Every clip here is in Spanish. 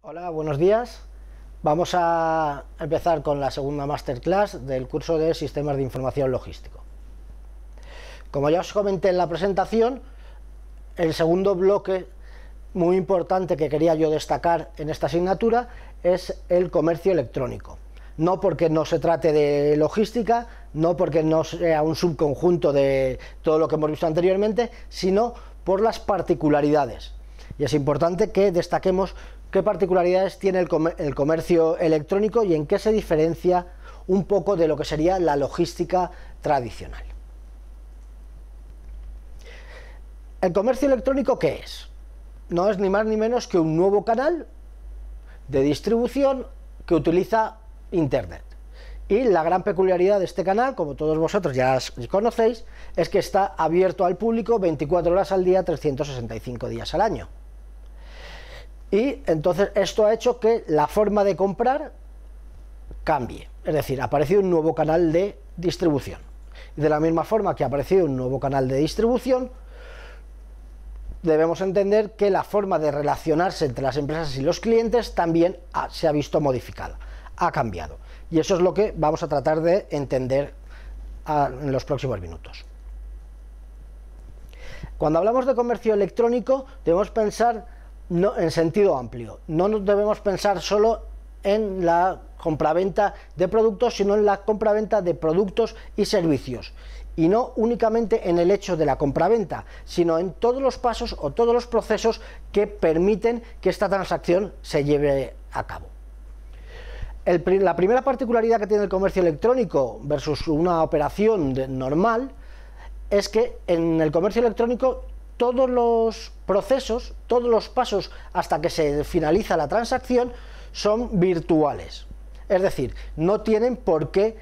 Hola, buenos días. Vamos a empezar con la segunda masterclass del curso de Sistemas de Información Logístico. Como ya os comenté en la presentación, el segundo bloque muy importante que quería yo destacar en esta asignatura es el comercio electrónico. No porque no se trate de logística, no porque no sea un subconjunto de todo lo que hemos visto anteriormente, sino por las particularidades. Y es importante que destaquemos ¿Qué particularidades tiene el, comercio electrónico y en qué se diferencia un poco de lo que sería la logística tradicional? ¿El comercio electrónico qué es? No es ni más ni menos que un nuevo canal de distribución que utiliza Internet. Y la gran peculiaridad de este canal, como todos vosotros ya conocéis, es que está abierto al público 24 horas al día, 365 días al año. Y entonces esto ha hecho que la forma de comprar cambie. Es decir, ha aparecido un nuevo canal de distribución. De la misma forma que ha aparecido un nuevo canal de distribución, debemos entender que la forma de relacionarse entre las empresas y los clientes también se ha visto modificada, ha cambiado. Y eso es lo que vamos a tratar de entender ah, en los próximos minutos. Cuando hablamos de comercio electrónico, debemos pensar no, en sentido amplio. No nos debemos pensar solo en la compraventa de productos, sino en la compraventa de productos y servicios. Y no únicamente en el hecho de la compraventa, sino en todos los pasos o todos los procesos que permiten que esta transacción se lleve a cabo. la primera particularidad que tiene el comercio electrónico versus una operación normal es que en el comercio electrónico todos los procesos, todos los pasos hasta que se finaliza la transacción son virtuales. Es decir, no tienen por qué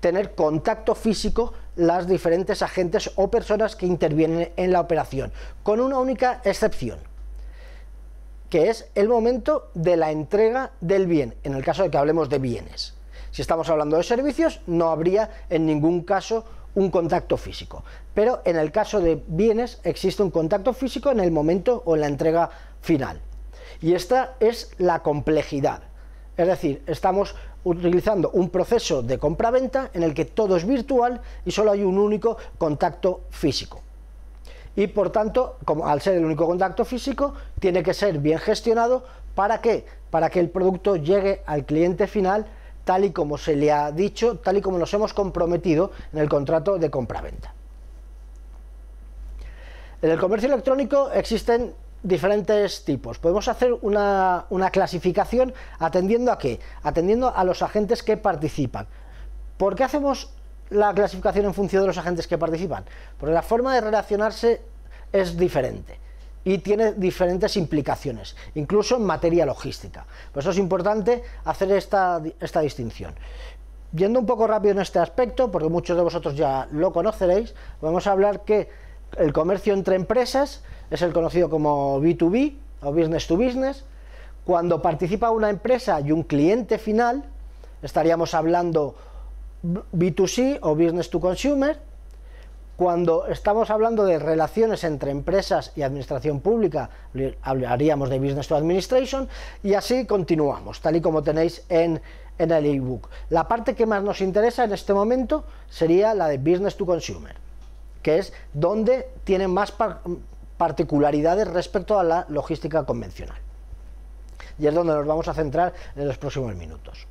tener contacto físico las diferentes agentes o personas que intervienen en la operación, con una única excepción, que es el momento de la entrega del bien, en el caso de que hablemos de bienes. Si estamos hablando de servicios, no habría en ningún caso un contacto físico. Pero en el caso de bienes existe un contacto físico en el momento o en la entrega final. Y esta es la complejidad. Es decir, estamos utilizando un proceso de compra-venta en el que todo es virtual y solo hay un único contacto físico. Y por tanto, como, al ser el único contacto físico, tiene que ser bien gestionado para que para que el producto llegue al cliente final tal y como se le ha dicho, tal y como nos hemos comprometido en el contrato de compraventa. En el comercio electrónico existen diferentes tipos. Podemos hacer una, una clasificación atendiendo a qué? Atendiendo a los agentes que participan. ¿Por qué hacemos la clasificación en función de los agentes que participan? Porque la forma de relacionarse es diferente y tiene diferentes implicaciones, incluso en materia logística. Por eso es importante hacer esta, distinción. Yendo un poco rápido en este aspecto, porque muchos de vosotros ya lo conoceréis, vamos a hablar que el comercio entre empresas es el conocido como B2B o Business to Business. Cuando participa una empresa y un cliente final, estaríamos hablando B2C o Business to Consumer cuando estamos hablando de relaciones entre empresas y administración pública, hablaríamos de Business to Administration y así continuamos, tal y como tenéis en, en el ebook. La parte que más nos interesa en este momento sería la de Business to Consumer, que es donde tiene más particularidades respecto a la logística convencional. Y es donde nos vamos a centrar en los próximos minutos.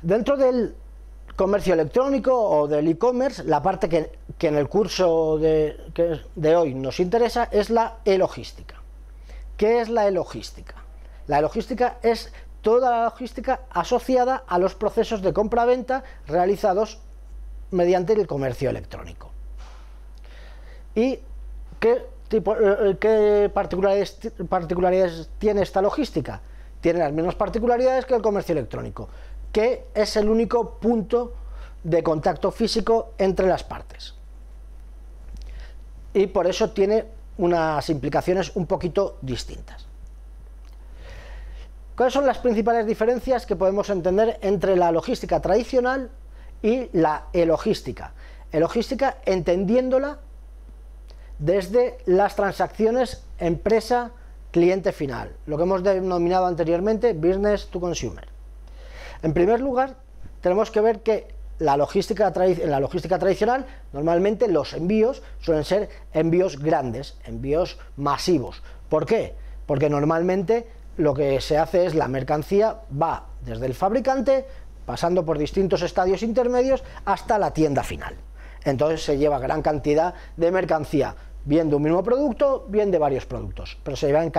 Dentro del comercio electrónico o del e-commerce, la parte que, en el curso de, hoy nos interesa es la e-logística. ¿Qué es la e-logística? La e-logística es toda la logística asociada a los procesos de compra-venta realizados mediante el comercio electrónico. ¿Y qué, tipo, eh, qué particularidades, particularidades tiene esta logística? Tiene las mismas particularidades que el comercio electrónico que es el único punto de contacto físico entre las partes. Y por eso tiene unas implicaciones un poquito distintas. ¿Cuáles son las principales diferencias que podemos entender entre la logística tradicional y la e-logística? E-logística entendiéndola desde las transacciones empresa-cliente final, lo que hemos denominado anteriormente business to consumer. En primer lugar, tenemos que ver que la logística en la logística tradicional, normalmente los envíos suelen ser envíos grandes, envíos masivos. ¿Por qué? Porque normalmente lo que se hace es la mercancía va desde el fabricante, pasando por distintos estadios intermedios, hasta la tienda final. Entonces se lleva gran cantidad de mercancía bien de un mismo producto, bien de varios productos, pero se llevan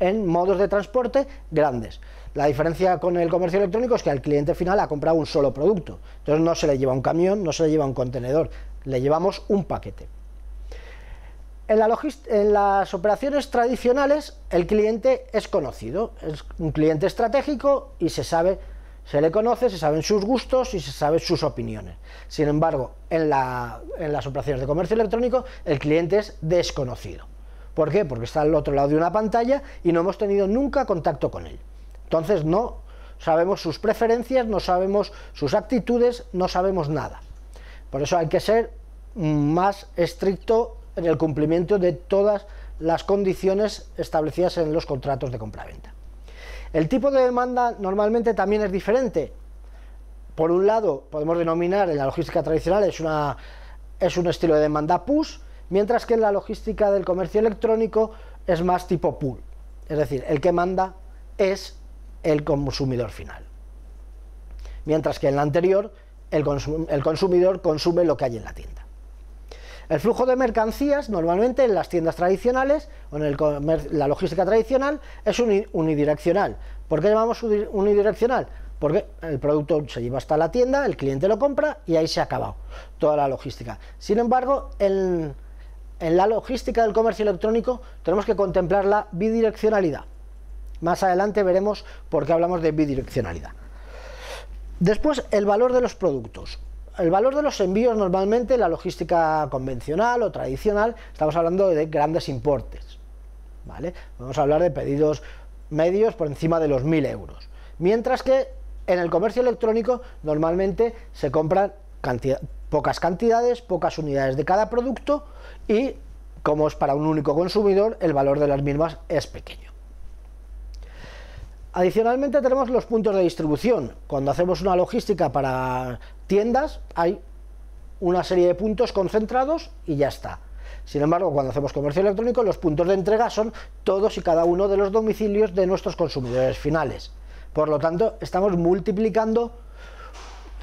en modos de transporte grandes. La diferencia con el comercio electrónico es que al cliente final ha comprado un solo producto, entonces no se le lleva un camión, no se le lleva un contenedor, le llevamos un paquete. En, en, las operaciones tradicionales el cliente es conocido, es un cliente estratégico y se sabe se le conoce, se saben sus gustos y se saben sus opiniones. Sin embargo, en, las operaciones de comercio electrónico el cliente es desconocido. ¿Por qué? Porque está al otro lado de una pantalla y no hemos tenido nunca contacto con él. Entonces no sabemos sus preferencias, no sabemos sus actitudes, no sabemos nada. Por eso hay que ser más estricto en el cumplimiento de todas las condiciones establecidas en los contratos de compraventa. El tipo de demanda normalmente también es diferente. Por un lado, podemos denominar en la logística tradicional es, una, es un estilo de demanda push, mientras que en la logística del comercio electrónico es más tipo pull. Es decir, el que manda es el consumidor final. Mientras que en la anterior, el consumidor consume lo que hay en la tienda. El flujo de mercancías normalmente en las tiendas tradicionales o en el la logística tradicional es unidireccional. ¿Por qué llamamos unidireccional? Porque el producto se lleva hasta la tienda, el cliente lo compra y ahí se ha acabado toda la logística. Sin embargo, en la logística del comercio electrónico tenemos que contemplar la bidireccionalidad. Más adelante veremos por qué hablamos de bidireccionalidad. Después, el valor de los productos el valor de los envíos normalmente en la logística convencional o tradicional, estamos hablando de grandes importes. ¿vale? Vamos a hablar de pedidos medios por encima de los 1000 euros. Mientras que en el comercio electrónico normalmente se compran pocas cantidades, pocas unidades de cada producto y como es para un único consumidor, el valor de las mismas es pequeño. Adicionalmente tenemos los puntos de distribución. Cuando hacemos una logística para tiendas hay una serie de puntos concentrados y ya está. Sin embargo, cuando hacemos comercio electrónico, los puntos de entrega son todos y cada uno de los domicilios de nuestros consumidores finales. Por lo tanto, estamos multiplicando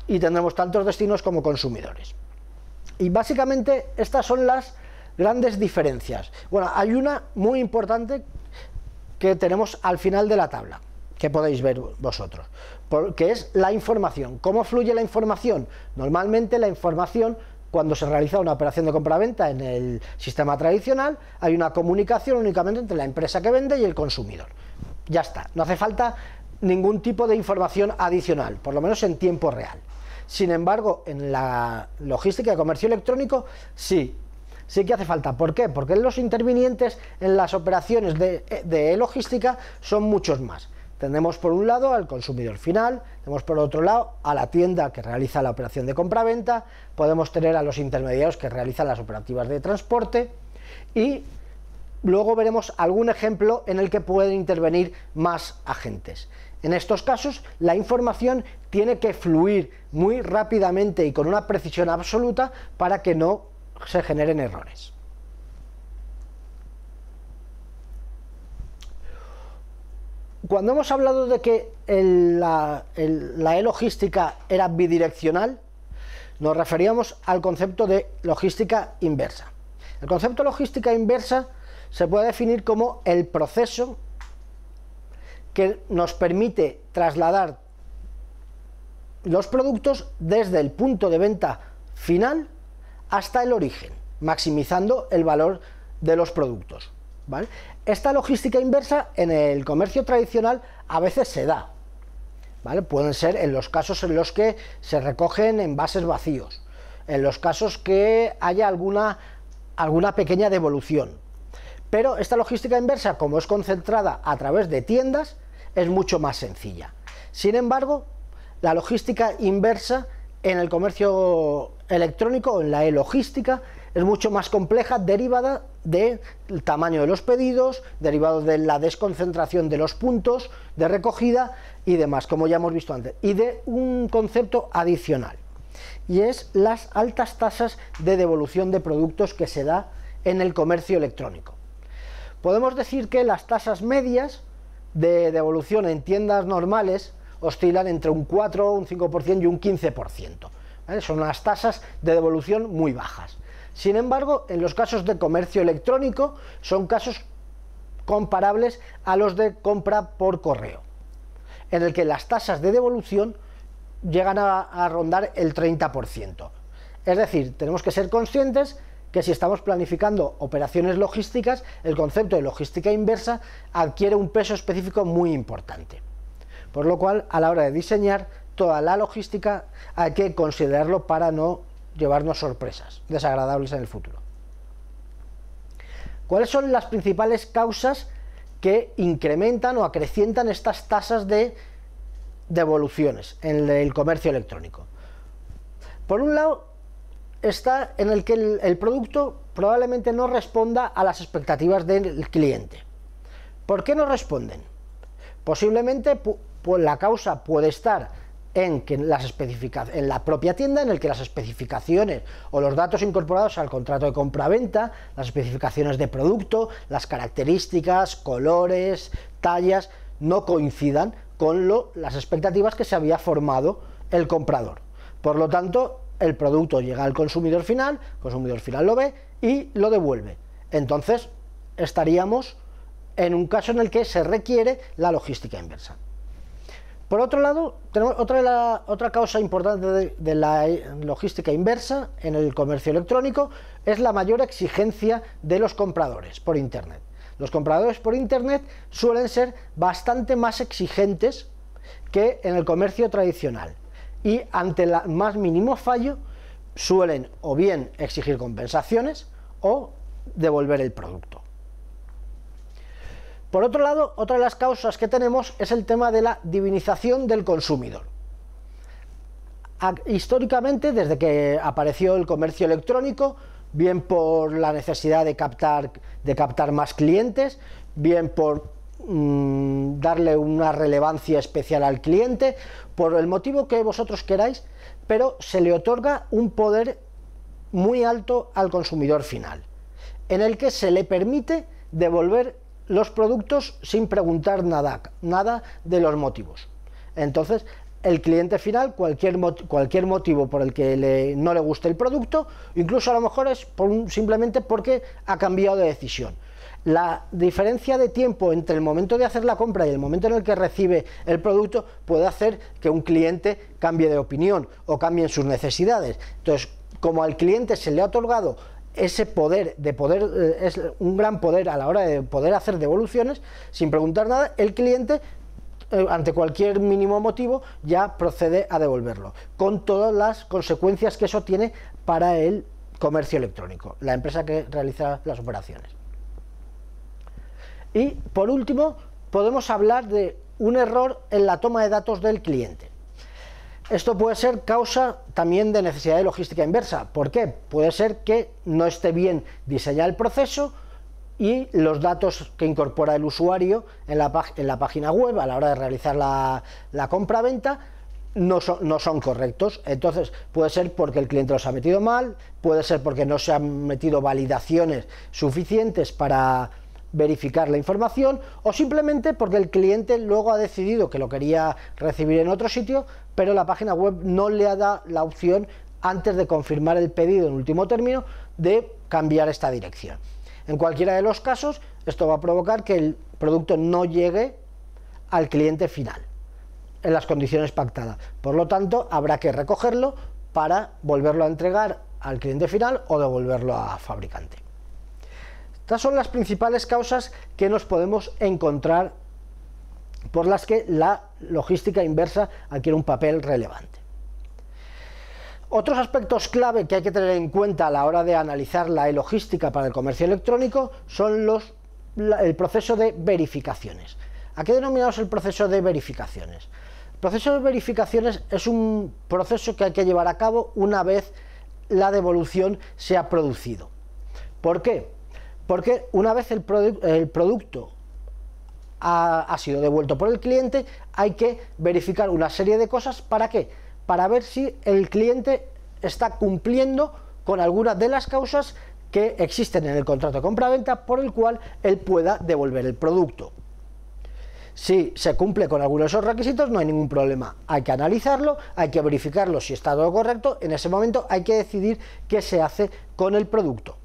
y tendremos tantos destinos como consumidores. Y básicamente estas son las grandes diferencias. Bueno, hay una muy importante que tenemos al final de la tabla que podéis ver vosotros, porque es la información. ¿Cómo fluye la información? Normalmente la información, cuando se realiza una operación de compra-venta en el sistema tradicional, hay una comunicación únicamente entre la empresa que vende y el consumidor. Ya está, no hace falta ningún tipo de información adicional, por lo menos en tiempo real. Sin embargo, en la logística de comercio electrónico, sí, sí que hace falta. ¿Por qué? Porque los intervinientes en las operaciones de, logística son muchos más. Tenemos por un lado al consumidor final, tenemos por otro lado a la tienda que realiza la operación de compraventa, podemos tener a los intermediarios que realizan las operativas de transporte y luego veremos algún ejemplo en el que pueden intervenir más agentes. En estos casos, la información tiene que fluir muy rápidamente y con una precisión absoluta para que no se generen errores. cuando hemos hablado de que la, e-logística e era bidireccional, nos referíamos al concepto de logística inversa. El concepto de logística inversa se puede definir como el proceso que nos permite trasladar los productos desde el punto de venta final hasta el origen, maximizando el valor de los productos. Esta logística inversa en el comercio tradicional a veces se da, Pueden ser en los casos en los que se recogen envases vacíos, en los casos que haya alguna, alguna pequeña devolución. Pero esta logística inversa, como es concentrada a través de tiendas, es mucho más sencilla. Sin embargo, la logística inversa en el comercio electrónico, en la e-logística, es mucho más compleja, derivada del tamaño de los pedidos, derivado de la desconcentración de los puntos de recogida y demás, como ya hemos visto antes, y de un concepto adicional, y es las altas tasas de devolución de productos que se da en el comercio electrónico. Podemos decir que las tasas medias de devolución en tiendas normales oscilan entre un 4, un 5% y un 15%. Son las tasas de devolución muy bajas. Sin embargo, en los casos de comercio electrónico son casos comparables a los de compra por correo, en el que las tasas de devolución llegan a, rondar el 30%. Es decir, tenemos que ser conscientes que si estamos planificando operaciones logísticas, el concepto de logística inversa adquiere un peso específico muy importante. Por lo cual, a la hora de diseñar toda la logística, hay que considerarlo para no llevarnos sorpresas desagradables en el futuro. ¿Cuáles son las principales causas que incrementan o acrecientan estas tasas de devoluciones en el comercio electrónico? Por un lado, está en el que el, producto probablemente no responda a las expectativas del cliente. ¿Por qué no responden? Posiblemente la causa puede estar en, que las en la propia tienda en el que las especificaciones o los datos incorporados al contrato de compra-venta, las especificaciones de producto, las características, colores, tallas, no coincidan con las expectativas que se había formado el comprador. Por lo tanto, el producto llega al consumidor final, el consumidor final lo ve y lo devuelve. Entonces, estaríamos en un caso en el que se requiere la logística inversa. Por otro lado, tenemos otra, otra causa importante de, la logística inversa en el comercio electrónico es la mayor exigencia de los compradores por Internet. Los compradores por Internet suelen ser bastante más exigentes que en el comercio tradicional y ante el más mínimo fallo suelen o bien exigir compensaciones o devolver el producto. Por otro lado, otra de las causas que tenemos es el tema de la divinización del consumidor. Ah, históricamente, desde que apareció el comercio electrónico, bien por la necesidad de captar, de captar más clientes, bien por mm, darle una relevancia especial al cliente, por el motivo que vosotros queráis, pero se le otorga un poder muy alto al consumidor final, en el que se le permite devolver los productos sin preguntar nada, nada de los motivos. Entonces, el cliente final, cualquier, cualquier motivo por el que no le guste el producto, incluso a lo mejor es simplemente porque ha cambiado de decisión. La diferencia de tiempo entre el momento de hacer la compra y el momento en el que recibe el producto puede hacer que un cliente cambie de opinión o cambien sus necesidades. Entonces, como al cliente se le ha otorgado ese poder de poder eh, es un gran poder a la hora de poder hacer devoluciones sin preguntar nada el cliente eh, ante cualquier mínimo motivo ya procede a devolverlo con todas las consecuencias que eso tiene para el comercio electrónico la empresa que realiza las operaciones y por último podemos hablar de un error en la toma de datos del cliente esto puede ser causa también de necesidad de logística inversa. ¿Por qué? Puede ser que no esté bien diseñado el proceso y los datos que incorpora el usuario en la, página web a la hora de realizar la, compra-venta no son, correctos. Entonces, puede ser porque el cliente los ha metido mal, puede ser porque no se han metido validaciones suficientes para, verificar la información o simplemente porque el cliente luego ha decidido que lo quería recibir en otro sitio, pero la página web no le ha dado la opción antes de confirmar el pedido en último término de cambiar esta dirección. En cualquiera de los casos, esto va a provocar que el producto no llegue al cliente final en las condiciones pactadas. Por lo tanto, habrá que recogerlo para volverlo a entregar al cliente final o devolverlo a fabricante. Estas son las principales causas que nos podemos encontrar por las que la logística inversa adquiere un papel relevante. Otros aspectos clave que hay que tener en cuenta a la hora de analizar la logística para el comercio electrónico son el proceso de verificaciones. ¿A qué denominamos el proceso de verificaciones? El proceso de verificaciones es un proceso que hay que llevar a cabo una vez la devolución se ha producido. ¿Por qué? Porque una vez el, producto ha, ha, sido devuelto por el cliente, hay que verificar una serie de cosas. ¿Para qué? Para ver si el cliente está cumpliendo con alguna de las causas que existen en el contrato de compra-venta por el cual él pueda devolver el producto. Si se cumple con alguno de esos requisitos, no hay ningún problema. Hay que analizarlo, hay que verificarlo si está todo correcto. En ese momento hay que decidir qué se hace con el producto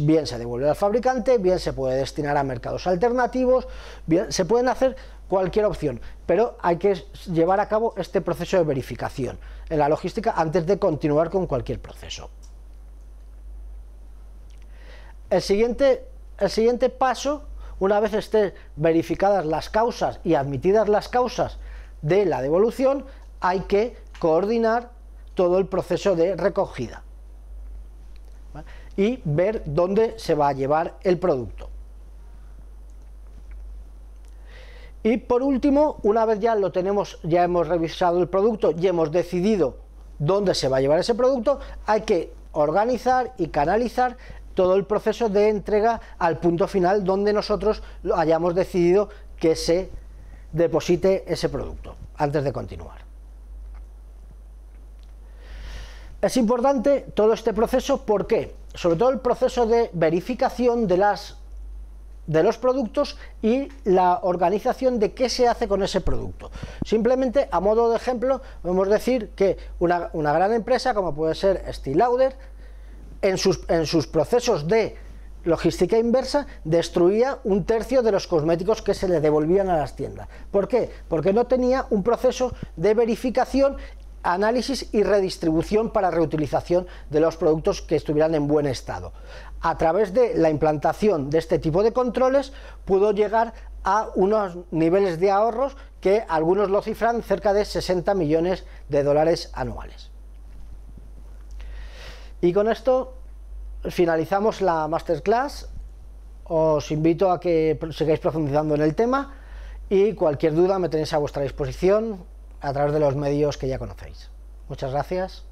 bien se devuelve al fabricante, bien se puede destinar a mercados alternativos, bien se pueden hacer cualquier opción, pero hay que llevar a cabo este proceso de verificación en la logística antes de continuar con cualquier proceso. El siguiente, el siguiente paso, una vez estén verificadas las causas y admitidas las causas de la devolución, hay que coordinar todo el proceso de recogida y ver dónde se va a llevar el producto. Y por último, una vez ya lo tenemos, ya hemos revisado el producto y hemos decidido dónde se va a llevar ese producto, hay que organizar y canalizar todo el proceso de entrega al punto final donde nosotros hayamos decidido que se deposite ese producto antes de continuar. Es importante todo este proceso, porque sobre todo el proceso de verificación de las de los productos y la organización de qué se hace con ese producto. Simplemente, a modo de ejemplo, podemos decir que una, gran empresa como puede ser Steel Lauder, en sus, en sus procesos de logística inversa destruía un tercio de los cosméticos que se le devolvían a las tiendas. ¿Por qué? Porque no tenía un proceso de verificación análisis y redistribución para reutilización de los productos que estuvieran en buen estado. A través de la implantación de este tipo de controles pudo llegar a unos niveles de ahorros que algunos lo cifran cerca de 60 millones de dólares anuales. Y con esto finalizamos la masterclass. Os invito a que sigáis profundizando en el tema y cualquier duda me tenéis a vuestra disposición a través de los medios que ya conocéis. Muchas gracias.